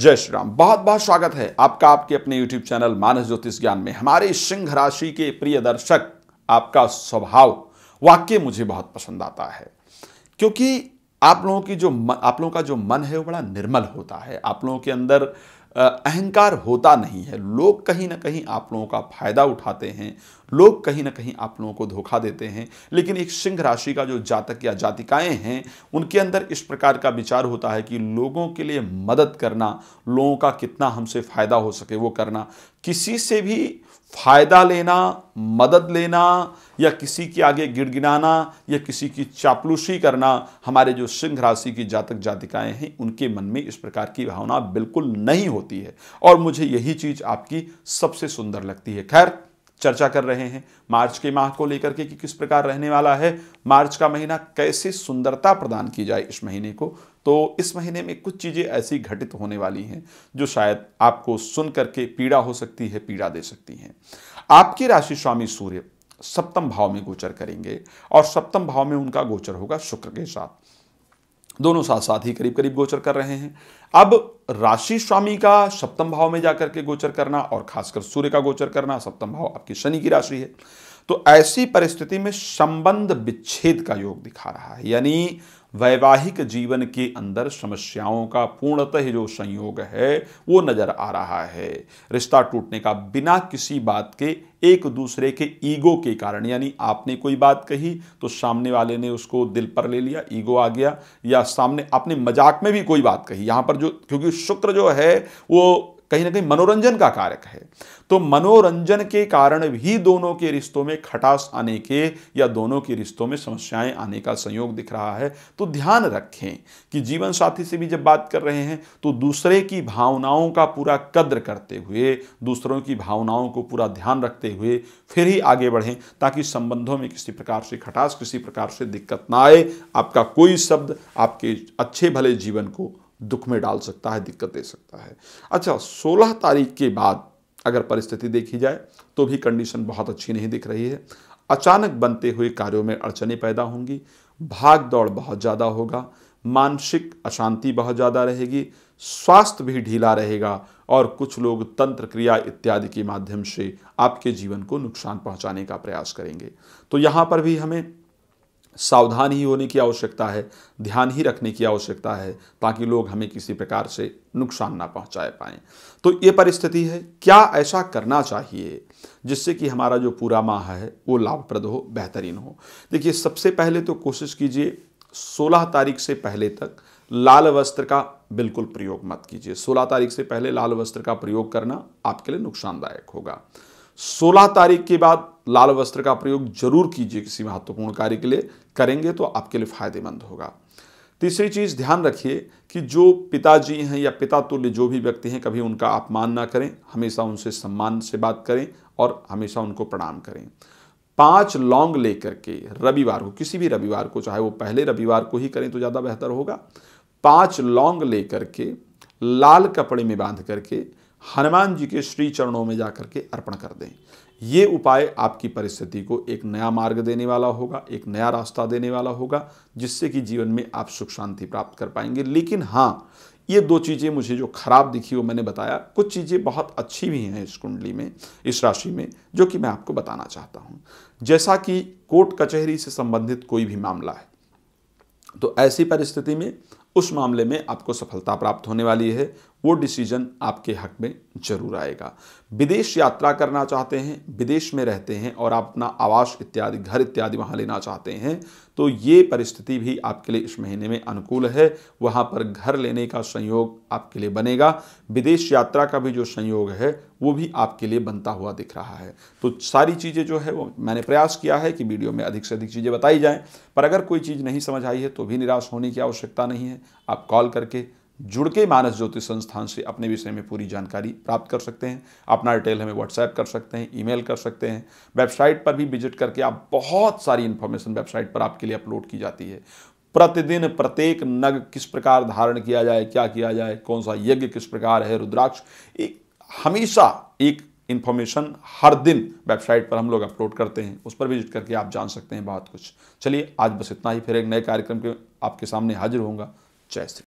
जय श्री राम बहुत बहुत स्वागत है आपका आपके अपने YouTube चैनल मानस ज्योतिष ज्ञान में हमारे सिंह राशि के प्रिय दर्शक आपका स्वभाव वाक्य मुझे बहुत पसंद आता है क्योंकि आप लोगों की जो आप लोगों का जो मन है वो बड़ा निर्मल होता है आप लोगों के अंदर अहंकार होता नहीं है लोग कहीं ना कहीं आप लोगों का फायदा उठाते हैं लोग कहीं ना कहीं आप लोगों को धोखा देते हैं लेकिन एक सिंह राशि का जो जातक या जातिकाएं हैं उनके अंदर इस प्रकार का विचार होता है कि लोगों के लिए मदद करना लोगों का कितना हमसे फ़ायदा हो सके वो करना किसी से भी फ़ायदा लेना मदद लेना या किसी के आगे गिड़गिड़ाना या किसी की चापलूसी करना हमारे जो सिंह राशि की जातक जातिकाएं हैं उनके मन में इस प्रकार की भावना बिल्कुल नहीं होती है और मुझे यही चीज़ आपकी सबसे सुंदर लगती है खैर चर्चा कर रहे हैं मार्च के माह को लेकर के कि किस प्रकार रहने वाला है मार्च का महीना कैसे सुंदरता प्रदान की जाए इस महीने को तो इस महीने में कुछ चीज़ें ऐसी घटित होने वाली हैं जो शायद आपको सुन करके पीड़ा हो सकती है पीड़ा दे सकती हैं आपकी राशि स्वामी सूर्य सप्तम भाव में गोचर करेंगे और सप्तम भाव में उनका गोचर होगा शुक्र के साथ दोनों साथ साथ ही करीब करीब गोचर कर रहे हैं अब राशि स्वामी का सप्तम भाव में जाकर के गोचर करना और खासकर सूर्य का गोचर करना सप्तम भाव आपकी शनि की राशि है तो ऐसी परिस्थिति में संबंध विच्छेद का योग दिखा रहा है यानी वैवाहिक जीवन के अंदर समस्याओं का पूर्णतः जो संयोग है वो नज़र आ रहा है रिश्ता टूटने का बिना किसी बात के एक दूसरे के ईगो के कारण यानी आपने कोई बात कही तो सामने वाले ने उसको दिल पर ले लिया ईगो आ गया या सामने आपने मजाक में भी कोई बात कही यहाँ पर जो क्योंकि शुक्र जो है वो कहीं ना कहीं मनोरंजन का कारक है तो मनोरंजन के कारण भी दोनों के रिश्तों में खटास आने के या दोनों के रिश्तों में समस्याएं आने का संयोग दिख रहा है तो ध्यान रखें कि जीवन साथी से भी जब बात कर रहे हैं तो दूसरे की भावनाओं का पूरा कद्र करते हुए दूसरों की भावनाओं को पूरा ध्यान रखते हुए फिर ही आगे बढ़ें ताकि संबंधों में किसी प्रकार से खटास किसी प्रकार से दिक्कत ना आए आपका कोई शब्द आपके अच्छे भले जीवन को दुख में डाल सकता है दिक्कत दे सकता है अच्छा 16 तारीख के बाद अगर परिस्थिति देखी जाए तो भी कंडीशन बहुत अच्छी नहीं दिख रही है अचानक बनते हुए कार्यों में अड़चने पैदा होंगी भाग दौड़ बहुत ज़्यादा होगा मानसिक अशांति बहुत ज़्यादा रहेगी स्वास्थ्य भी ढीला रहेगा और कुछ लोग तंत्र क्रिया इत्यादि के माध्यम से आपके जीवन को नुकसान पहुंचाने का प्रयास करेंगे तो यहाँ पर भी हमें सावधान ही होने की आवश्यकता है ध्यान ही रखने की आवश्यकता है ताकि लोग हमें किसी प्रकार से नुकसान ना पहुंचाए पाए तो ये परिस्थिति है क्या ऐसा करना चाहिए जिससे कि हमारा जो पूरा माह है वो लाभप्रद हो बेहतरीन हो देखिए सबसे पहले तो कोशिश कीजिए 16 तारीख से पहले तक लाल वस्त्र का बिल्कुल प्रयोग मत कीजिए 16 तारीख से पहले लाल वस्त्र का प्रयोग करना आपके लिए नुकसानदायक होगा सोलह तारीख के बाद लाल वस्त्र का प्रयोग जरूर कीजिए किसी महत्वपूर्ण कार्य के लिए करेंगे तो आपके लिए फायदेमंद होगा तीसरी चीज़ ध्यान रखिए कि जो पिताजी हैं या पिता तुल्य जो भी व्यक्ति हैं कभी उनका अपमान ना करें हमेशा उनसे सम्मान से बात करें और हमेशा उनको प्रणाम करें पांच लौंग लेकर के रविवार को किसी भी रविवार को चाहे वो पहले रविवार को ही करें तो ज़्यादा बेहतर होगा पांच लौंग लेकर के लाल कपड़े में बांध करके हनुमान जी के श्री चरणों में जाकर के अर्पण कर दें ये उपाय आपकी परिस्थिति को एक नया मार्ग देने वाला होगा एक नया रास्ता देने वाला होगा जिससे कि जीवन में आप सुख शांति प्राप्त कर पाएंगे लेकिन हाँ ये दो चीज़ें मुझे जो खराब दिखी वो मैंने बताया कुछ चीज़ें बहुत अच्छी भी हैं इस कुंडली में इस राशि में जो कि मैं आपको बताना चाहता हूँ जैसा कि कोर्ट कचहरी से संबंधित कोई भी मामला है तो ऐसी परिस्थिति में उस मामले में आपको सफलता प्राप्त होने वाली है वो डिसीजन आपके हक में जरूर आएगा विदेश यात्रा करना चाहते हैं विदेश में रहते हैं और आप अपना आवास इत्यादि घर इत्यादि वहाँ लेना चाहते हैं तो ये परिस्थिति भी आपके लिए इस महीने में अनुकूल है वहाँ पर घर लेने का संयोग आपके लिए बनेगा विदेश यात्रा का भी जो संयोग है वो भी आपके लिए बनता हुआ दिख रहा है तो सारी चीज़ें जो है वो मैंने प्रयास किया है कि वीडियो में अधिक से अधिक चीज़ें बताई जाएँ पर अगर कोई चीज़ नहीं समझ आई है तो भी निराश होने की आवश्यकता नहीं है आप कॉल करके जुड़ के मानस ज्योतिष संस्थान से अपने विषय में पूरी जानकारी प्राप्त कर सकते हैं अपना डिटेल हमें व्हाट्सएप कर सकते हैं ईमेल कर सकते हैं वेबसाइट पर भी विजिट करके आप बहुत सारी इन्फॉर्मेशन वेबसाइट पर आपके लिए अपलोड की जाती है प्रतिदिन प्रत्येक नग किस प्रकार धारण किया जाए क्या किया जाए कौन सा यज्ञ किस प्रकार है रुद्राक्ष एक हमेशा एक इन्फॉर्मेशन हर दिन वेबसाइट पर हम लोग अपलोड करते हैं उस पर विजिट करके आप जान सकते हैं बहुत कुछ चलिए आज बस इतना ही फिर एक नए कार्यक्रम के आपके सामने हाजिर होंगे जय श्री